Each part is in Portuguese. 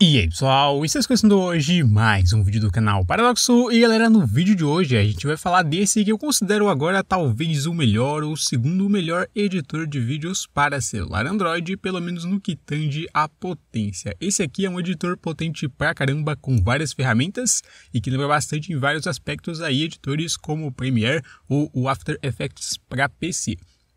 E aí pessoal, está começando hoje mais um vídeo do canal Paradoxo e galera, no vídeo de hoje a gente vai falar desse que eu considero agora talvez o melhor ou segundo melhor editor de vídeos para celular Android, pelo menos no que tange a potência. Esse aqui é um editor potente pra caramba com várias ferramentas e que lembra bastante em vários aspectos aí editores como o Premiere ou o After Effects para PC.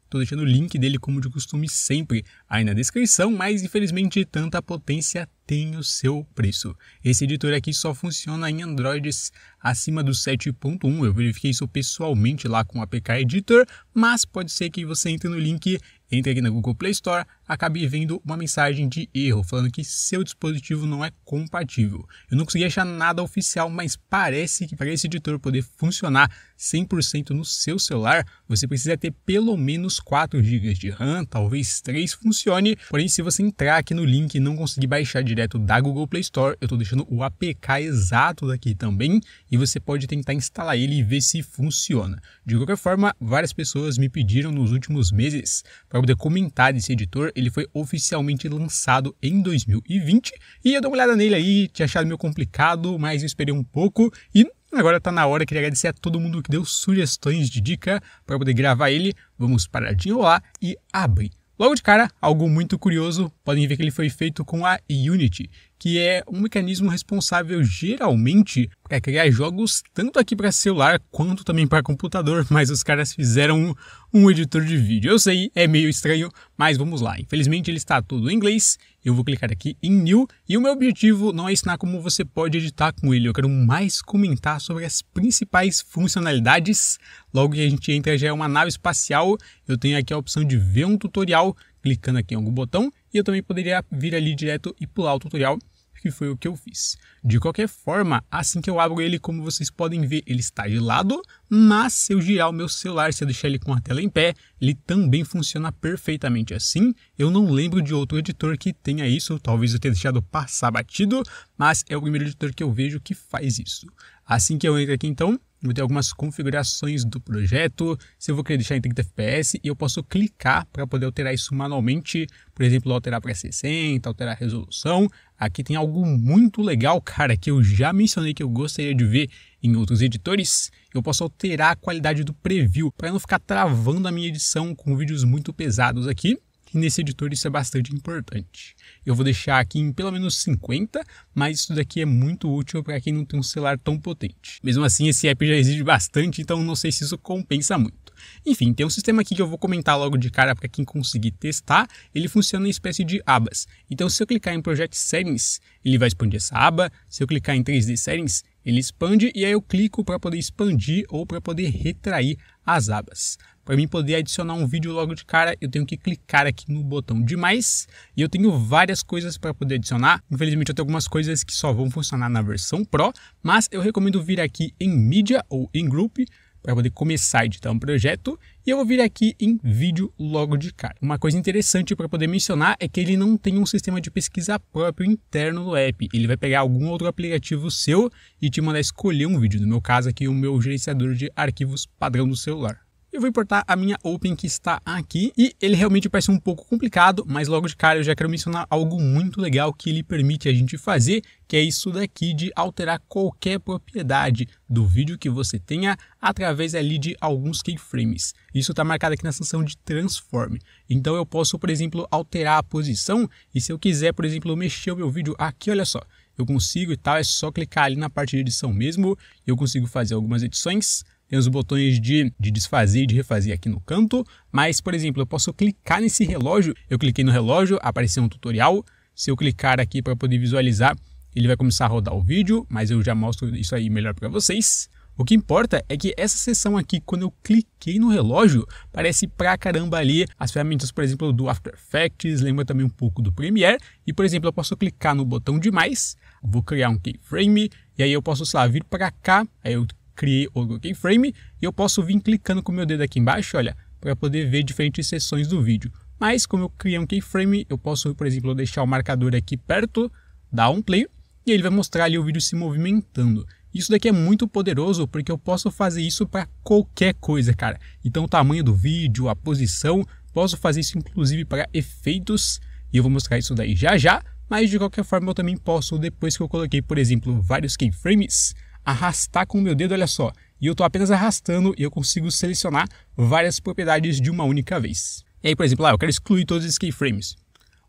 Estou deixando o link dele como de costume sempre aí na descrição, mas infelizmente tanta potência tem o seu preço. Esse editor aqui só funciona em Androids acima do 7.1. Eu verifiquei isso pessoalmente lá com o APK Editor, mas pode ser que você entre no link, entre aqui na Google Play Store, acabe vendo uma mensagem de erro falando que seu dispositivo não é compatível. Eu não consegui achar nada oficial, mas parece que para esse editor poder funcionar 100% no seu celular, você precisa ter pelo menos 4 GB de RAM, talvez 3 funcione. Porém, se você entrar aqui no link e não conseguir baixar direto, direto da Google Play Store. Eu estou deixando o APK exato daqui também e você pode tentar instalar ele e ver se funciona. De qualquer forma, várias pessoas me pediram nos últimos meses para poder comentar desse editor. Ele foi oficialmente lançado em 2020 e eu dei uma olhada nele aí, tinha achado meio complicado, mas eu esperei um pouco e Agora está na hora, queria agradecer a todo mundo que deu sugestões de dica para poder gravar ele. Vamos parar de rolar e abrir Logo de cara, algo muito curioso, podem ver que ele foi feito com a Unity, que é um mecanismo responsável geralmente para criar jogos tanto aqui para celular quanto também para computador, mas os caras fizeram um, um, editor de vídeo. Eu sei, é meio estranho, mas vamos lá. Infelizmente ele está todo em inglês. Eu vou clicar aqui em New e o meu objetivo não é ensinar como você pode editar com ele. Eu quero mais comentar sobre as principais funcionalidades. Logo que a gente entra já é uma nave espacial. Eu tenho aqui a opção de ver um tutorial clicando aqui em algum botão, e eu também poderia vir ali direto e pular o tutorial, que foi o que eu fiz. De qualquer forma, assim que eu abro ele, como vocês podem ver, ele está de lado, mas se eu girar o meu celular, se eu deixar ele com a tela em pé, ele também funciona perfeitamente assim. Eu não lembro de outro editor que tenha isso, talvez eu tenha deixado passar batido, mas é o primeiro editor que eu vejo que faz isso. Assim que eu entro aqui então, eu ter algumas configurações do projeto, se eu vou querer deixar em 30 fps, e eu posso clicar para poder alterar isso manualmente, por exemplo, alterar para 60, alterar a resolução. Aqui tem algo muito legal, cara, que eu já mencionei que eu gostaria de ver em outros editores. Eu posso alterar a qualidade do preview para não ficar travando a minha edição com vídeos muito pesados aqui. E nesse editor isso é bastante importante. Eu vou deixar aqui em pelo menos 50, mas isso daqui é muito útil para quem não tem um celular tão potente. Mesmo assim, esse app já exige bastante, então não sei se isso compensa muito. Enfim, tem um sistema aqui que eu vou comentar logo de cara para quem conseguir testar. Ele funciona em espécie de abas. Então, se eu clicar em Project Settings, ele vai expandir essa aba. Se eu clicar em 3D Settings, ele expande e aí eu clico para poder expandir ou para poder retrair as abas. Para mim poder adicionar um vídeo logo de cara, eu tenho que clicar aqui no botão de mais e eu tenho várias coisas para poder adicionar. Infelizmente eu tenho algumas coisas que só vão funcionar na versão Pro, mas eu recomendo vir aqui em mídia ou em group para poder começar a editar um projeto e eu vou vir aqui em vídeo logo de cara. Uma coisa interessante para poder mencionar é que ele não tem um sistema de pesquisa próprio interno do app. Ele vai pegar algum outro aplicativo seu e te mandar escolher um vídeo. No meu caso aqui, o meu gerenciador de arquivos padrão do celular. Eu vou importar a minha Open que está aqui e ele realmente parece um pouco complicado, mas logo de cara eu já quero mencionar algo muito legal que ele permite a gente fazer, que é isso daqui de alterar qualquer propriedade do vídeo que você tenha através ali de alguns keyframes. Isso está marcado aqui na sanção de Transform. Então eu posso, por exemplo, alterar a posição e se eu quiser, por exemplo, mexer o meu vídeo aqui, olha só, eu consigo e tal, é só clicar ali na parte de edição mesmo, eu consigo fazer algumas edições, tem os botões de, de desfazer e de refazer aqui no canto, mas, por exemplo, eu posso clicar nesse relógio, eu cliquei no relógio, apareceu um tutorial, se eu clicar aqui para poder visualizar, ele vai começar a rodar o vídeo, mas eu já mostro isso aí melhor para vocês. O que importa é que essa seção aqui, quando eu cliquei no relógio, parece pra caramba ali as ferramentas, por exemplo, do After Effects, lembra também um pouco do Premiere. E, por exemplo, eu posso clicar no botão de mais, vou criar um keyframe, e aí eu posso, sei lá, vir pra cá, aí eu criei o keyframe e eu posso vir clicando com o meu dedo aqui embaixo, olha, para poder ver diferentes seções do vídeo. Mas como eu criei um keyframe, eu posso, por exemplo, deixar o marcador aqui perto, dar um play e ele vai mostrar ali o vídeo se movimentando. Isso daqui é muito poderoso porque eu posso fazer isso para qualquer coisa, cara. Então o tamanho do vídeo, a posição, posso fazer isso inclusive para efeitos e eu vou mostrar isso daí já já. Mas de qualquer forma eu também posso, depois que eu coloquei, por exemplo, vários keyframes, arrastar com o meu dedo, olha só. E eu estou apenas arrastando e eu consigo selecionar várias propriedades de uma única vez. E aí, por exemplo, ah, eu quero excluir todos os keyframes.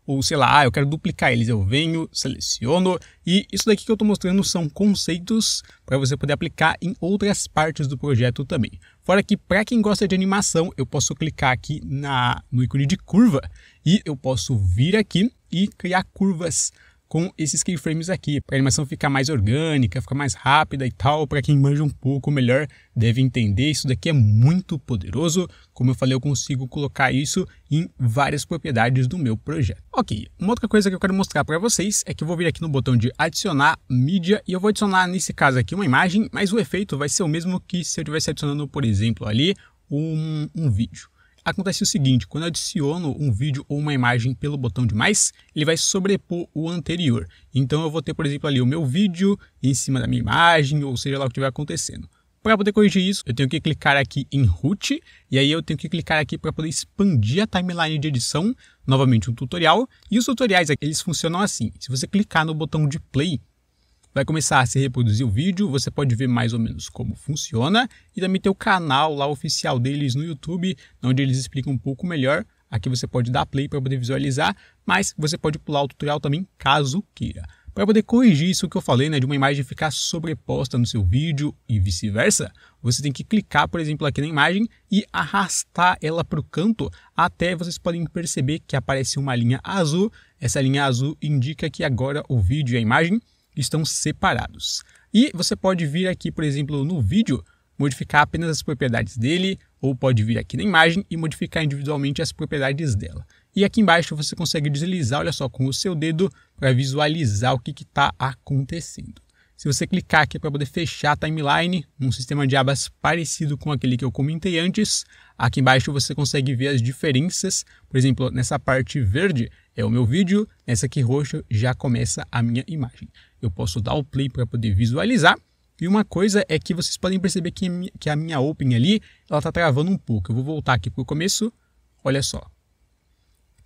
Ou sei lá, ah, eu quero duplicar eles. Eu venho, seleciono e isso daqui que eu estou mostrando são conceitos para você poder aplicar em outras partes do projeto também. Fora que para quem gosta de animação, eu posso clicar aqui na, no ícone de curva e eu posso vir aqui e criar curvas com esses keyframes aqui, para a animação ficar mais orgânica, ficar mais rápida e tal, para quem manja um pouco melhor deve entender, isso daqui é muito poderoso, como eu falei eu consigo colocar isso em várias propriedades do meu projeto. Ok, uma outra coisa que eu quero mostrar para vocês é que eu vou vir aqui no botão de adicionar mídia e eu vou adicionar nesse caso aqui uma imagem, mas o efeito vai ser o mesmo que se eu estivesse adicionando, por exemplo, ali um, um vídeo acontece o seguinte: quando eu adiciono um vídeo ou uma imagem pelo botão de mais, ele vai sobrepor o anterior. Então eu vou ter, por exemplo, ali o meu vídeo em cima da minha imagem, ou seja lá o que estiver acontecendo. Para poder corrigir isso, eu tenho que clicar aqui em root, e aí eu tenho que clicar aqui para poder expandir a timeline de edição, novamente um tutorial. E os tutoriais aqui, eles funcionam assim. Se você clicar no botão de play, Vai começar a se reproduzir o vídeo, você pode ver mais ou menos como funciona e também tem o canal lá oficial deles no YouTube, onde eles explicam um pouco melhor. Aqui você pode dar play para poder visualizar, mas você pode pular o tutorial também caso queira. Para poder corrigir isso que eu falei, né, de uma imagem ficar sobreposta no seu vídeo e vice-versa, você tem que clicar, por exemplo, aqui na imagem e arrastar ela para o canto até vocês podem perceber que aparece uma linha azul. Essa linha azul indica que agora o vídeo e a imagem estão separados. E você pode vir aqui, por exemplo, no vídeo, modificar apenas as propriedades dele, ou pode vir aqui na imagem e modificar individualmente as propriedades dela. E aqui embaixo você consegue deslizar, olha só, com o seu dedo para visualizar o que está acontecendo. Se você clicar aqui para poder fechar a timeline, um sistema de abas parecido com aquele que eu comentei antes, aqui embaixo você consegue ver as diferenças. Por exemplo, nessa parte verde, é o meu vídeo, nessa aqui roxa já começa a minha imagem. Eu posso dar o play para poder visualizar. E uma coisa é que vocês podem perceber que, que a minha open ali, ela está travando um pouco. Eu vou voltar aqui para o começo, olha só.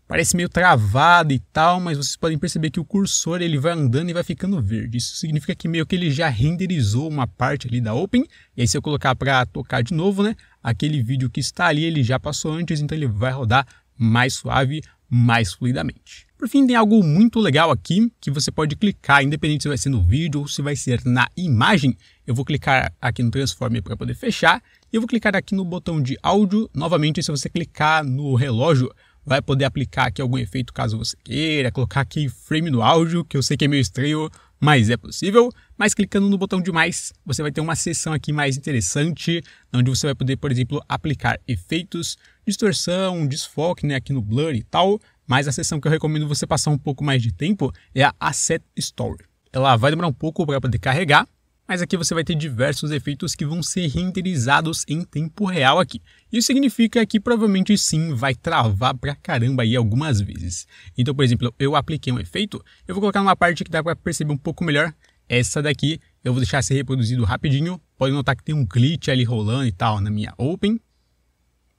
Parece meio travado e tal, mas vocês podem perceber que o cursor ele vai andando e vai ficando verde. Isso significa que meio que ele já renderizou uma parte ali da Open. E aí se eu colocar para tocar de novo, né? Aquele vídeo que está ali, ele já passou antes, então ele vai rodar mais suave, mais fluidamente. Por fim, tem algo muito legal aqui que você pode clicar, independente se vai ser no vídeo ou se vai ser na imagem. Eu vou clicar aqui no Transform para poder fechar e eu vou clicar aqui no botão de áudio. Novamente, se você clicar no relógio, vai poder aplicar aqui algum efeito caso você queira, colocar aqui frame no áudio, que eu sei que é meio estranho, mas é possível mas clicando no botão de mais, você vai ter uma seção aqui mais interessante, onde você vai poder, por exemplo, aplicar efeitos, distorção, desfoque né, aqui no blur e tal, mas a seção que eu recomendo você passar um pouco mais de tempo é a Asset Store. Ela vai demorar um pouco para poder carregar, mas aqui você vai ter diversos efeitos que vão ser renderizados em tempo real aqui. Isso significa que provavelmente sim vai travar pra caramba aí algumas vezes. Então, por exemplo, eu apliquei um efeito, eu vou colocar numa parte que dá para perceber um pouco melhor, essa daqui eu vou deixar ser reproduzido rapidinho. Pode notar que tem um glitch ali rolando e tal na minha Open.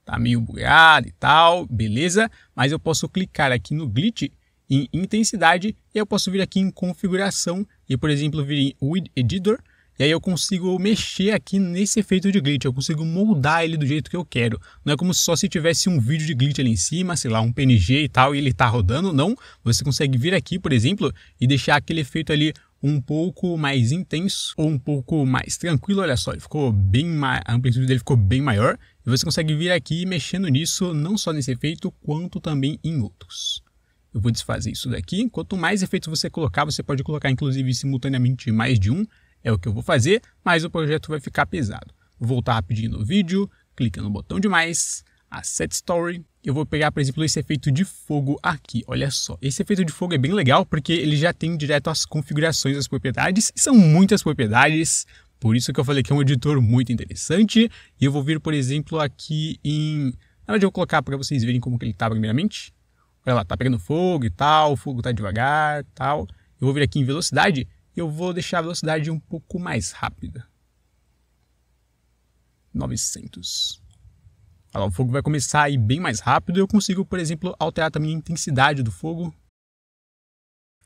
Tá meio bugado e tal, beleza? Mas eu posso clicar aqui no glitch em intensidade e eu posso vir aqui em configuração e, por exemplo, vir em With Editor e aí eu consigo mexer aqui nesse efeito de glitch, eu consigo moldar ele do jeito que eu quero. Não é como só se tivesse um vídeo de glitch ali em cima, sei lá, um PNG e tal, e ele tá rodando, não. Você consegue vir aqui, por exemplo, e deixar aquele efeito ali um pouco mais intenso ou um pouco mais tranquilo, olha só, ele ficou bem a amplitude dele ficou bem maior e você consegue vir aqui mexendo nisso, não só nesse efeito, quanto também em outros. Eu vou desfazer isso daqui. Quanto mais efeitos você colocar, você pode colocar inclusive simultaneamente mais de um. É o que eu vou fazer, mas o projeto vai ficar pesado. Vou voltar rapidinho no vídeo, clica no botão de mais, a Set Story. Eu vou pegar, por exemplo, esse efeito de fogo aqui, olha só. Esse efeito de fogo é bem legal porque ele já tem direto as configurações das propriedades, são muitas propriedades, por isso que eu falei que é um editor muito interessante. E eu vou vir, por exemplo, aqui em... Na hora de eu colocar para vocês verem como que ele está primeiramente. Olha lá, tá pegando fogo e tal, o fogo tá devagar tal. Eu vou vir aqui em velocidade eu vou deixar a velocidade um pouco mais rápida. 900. Olha lá, o fogo vai começar a ir bem mais rápido e eu consigo, por exemplo, alterar também a intensidade do fogo.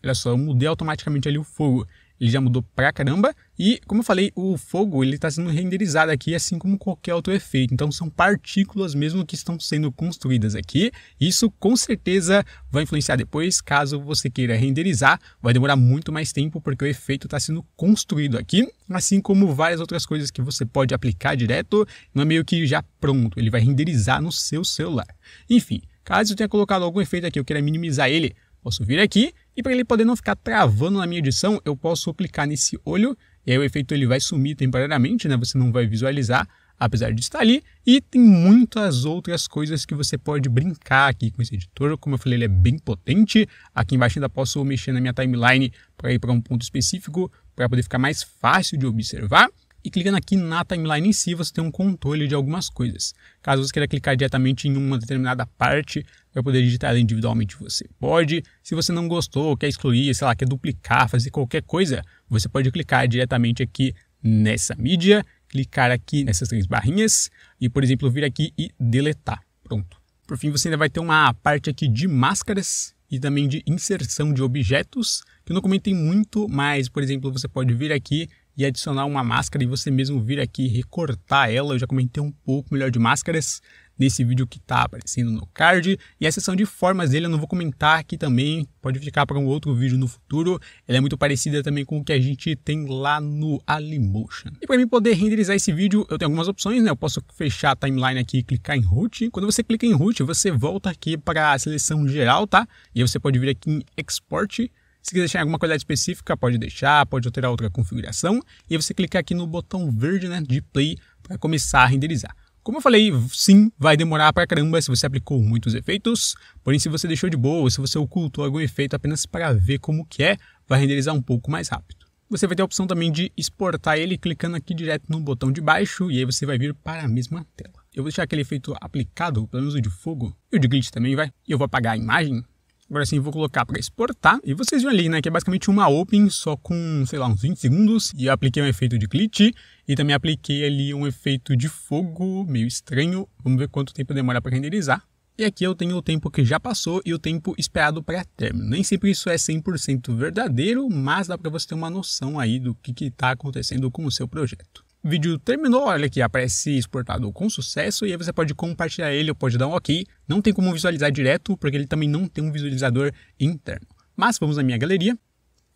Olha só, eu mudei automaticamente ali o fogo ele já mudou pra caramba. E, como eu falei, o fogo ele está sendo renderizado aqui, assim como qualquer outro efeito. Então, são partículas mesmo que estão sendo construídas aqui. Isso, com certeza, vai influenciar depois. Caso você queira renderizar, vai demorar muito mais tempo, porque o efeito está sendo construído aqui. Assim como várias outras coisas que você pode aplicar direto. Não é meio que já pronto, ele vai renderizar no seu celular. Enfim, caso eu tenha colocado algum efeito aqui, eu queira minimizar ele, posso vir aqui e para ele poder não ficar travando na minha edição, eu posso clicar nesse olho e aí o efeito ele vai sumir temporariamente, né? Você não vai visualizar, apesar de estar ali. E tem muitas outras coisas que você pode brincar aqui com esse editor. Como eu falei, ele é bem potente. Aqui embaixo ainda posso mexer na minha timeline para ir para um ponto específico, para poder ficar mais fácil de observar. E clicando aqui na timeline em si, você tem um controle de algumas coisas. Caso você queira clicar diretamente em uma determinada parte, vai poder digitar ela individualmente, você pode. Se você não gostou, quer excluir, sei lá, quer duplicar, fazer qualquer coisa, você pode clicar diretamente aqui nessa mídia, clicar aqui nessas três barrinhas e, por exemplo, vir aqui e deletar. Pronto. Por fim, você ainda vai ter uma parte aqui de máscaras e também de inserção de objetos, que eu não comentei muito, mas, por exemplo, você pode vir aqui e adicionar uma máscara e você mesmo vir aqui recortar ela. Eu já comentei um pouco melhor de máscaras nesse vídeo que está aparecendo no card. E a seção de formas dele eu não vou comentar aqui também, pode ficar para um outro vídeo no futuro. Ela é muito parecida também com o que a gente tem lá no Alimotion. E para mim poder renderizar esse vídeo, eu tenho algumas opções, né? Eu posso fechar a timeline aqui e clicar em root. Quando você clica em root, você volta aqui para a seleção geral, tá? E aí você pode vir aqui em export se quiser deixar alguma qualidade específica, pode deixar, pode alterar outra configuração. E aí você clica aqui no botão verde né, de play para começar a renderizar. Como eu falei, sim, vai demorar pra caramba se você aplicou muitos efeitos, porém se você deixou de boa, se você ocultou algum efeito apenas para ver como que é, vai renderizar um pouco mais rápido. Você vai ter a opção também de exportar ele clicando aqui direto no botão de baixo e aí você vai vir para a mesma tela. Eu vou deixar aquele efeito aplicado, pelo menos o de fogo, e o de glitch também vai, e eu vou apagar a imagem Agora sim, vou colocar para exportar. E vocês viram ali, né, que é basicamente uma open só com, sei lá, uns 20 segundos. E eu apliquei um efeito de glitch e também apliquei ali um efeito de fogo meio estranho. Vamos ver quanto tempo demora para renderizar. E aqui eu tenho o tempo que já passou e o tempo esperado para término. Nem sempre isso é 100% verdadeiro, mas dá para você ter uma noção aí do que está acontecendo com o seu projeto vídeo terminou, olha aqui, aparece exportado com sucesso e aí você pode compartilhar ele ou pode dar um ok. Não tem como visualizar direto, porque ele também não tem um visualizador interno. Mas vamos na minha galeria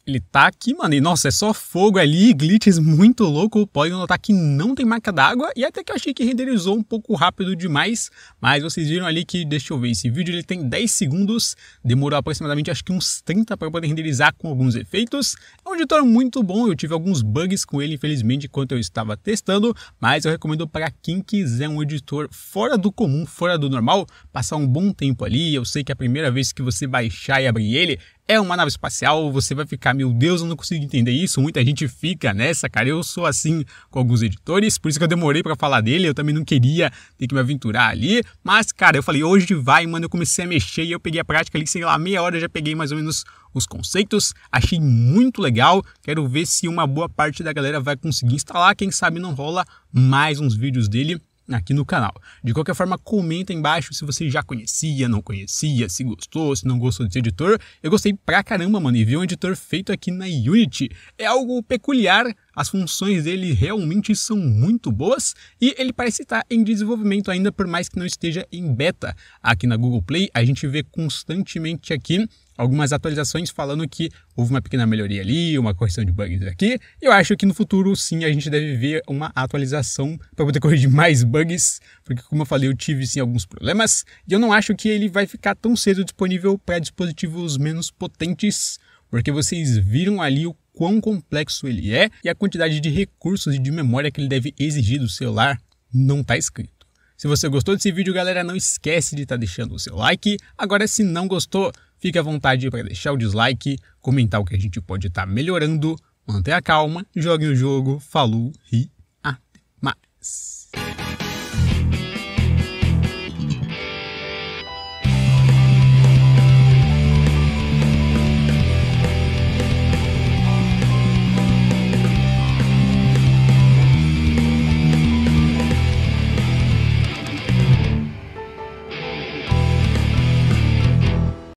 ele tá aqui, mano, e nossa, é só fogo ali, glitches muito louco. Pode notar que não tem marca d'água e até que eu achei que renderizou um pouco rápido demais. Mas vocês viram ali que, deixa eu ver, esse vídeo ele tem 10 segundos, demorou aproximadamente acho que uns 30 para poder renderizar com alguns efeitos. É um editor muito bom, eu tive alguns bugs com ele, infelizmente, enquanto eu estava testando, mas eu recomendo para quem quiser um editor fora do comum, fora do normal, passar um bom tempo ali. Eu sei que é a primeira vez que você baixar e abrir ele, é uma nave espacial, você vai ficar, meu Deus, eu não consigo entender isso. Muita gente fica nessa, cara. Eu sou assim com alguns editores, por isso que eu demorei para falar dele. Eu também não queria ter que me aventurar ali. Mas, cara, eu falei, hoje vai, mano. Eu comecei a mexer e eu peguei a prática ali, sei lá, meia hora eu já peguei mais ou menos os conceitos. Achei muito legal. Quero ver se uma boa parte da galera vai conseguir instalar. Quem sabe não rola mais uns vídeos dele aqui no canal. De qualquer forma, comenta embaixo se você já conhecia, não conhecia, se gostou, se não gostou desse editor. Eu gostei pra caramba, mano, e vi um editor feito aqui na Unity é algo peculiar. As funções dele realmente são muito boas e ele parece estar em desenvolvimento ainda, por mais que não esteja em beta. Aqui na Google Play, a gente vê constantemente aqui algumas atualizações falando que houve uma pequena melhoria ali, uma correção de bugs aqui. Eu acho que no futuro sim a gente deve ver uma atualização para poder corrigir mais bugs, porque como eu falei, eu tive sim alguns problemas e eu não acho que ele vai ficar tão cedo disponível para dispositivos menos potentes, porque vocês viram ali o quão complexo ele é e a quantidade de recursos e de memória que ele deve exigir do celular não está escrito. Se você gostou desse vídeo, galera, não esquece de estar tá deixando o seu like. Agora, se não gostou, Fique à vontade para deixar o dislike, comentar o que a gente pode estar tá melhorando, manter a calma, jogue o jogo, falou e até mais.